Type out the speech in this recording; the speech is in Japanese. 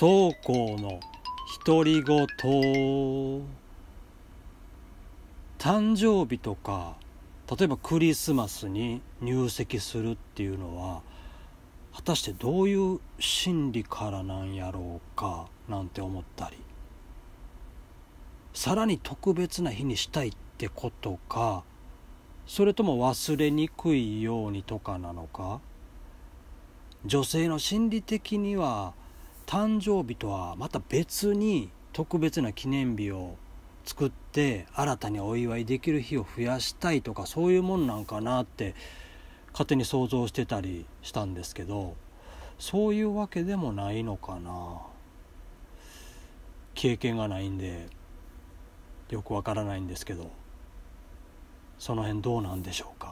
倉庫の独り言誕生日とか例えばクリスマスに入籍するっていうのは果たしてどういう心理からなんやろうかなんて思ったりさらに特別な日にしたいってことかそれとも忘れにくいようにとかなのか女性の心理的には誕生日とはまた別に特別な記念日を作って新たにお祝いできる日を増やしたいとかそういうもんなんかなって勝手に想像してたりしたんですけどそういうわけでもないのかな経験がないんでよくわからないんですけどその辺どうなんでしょうか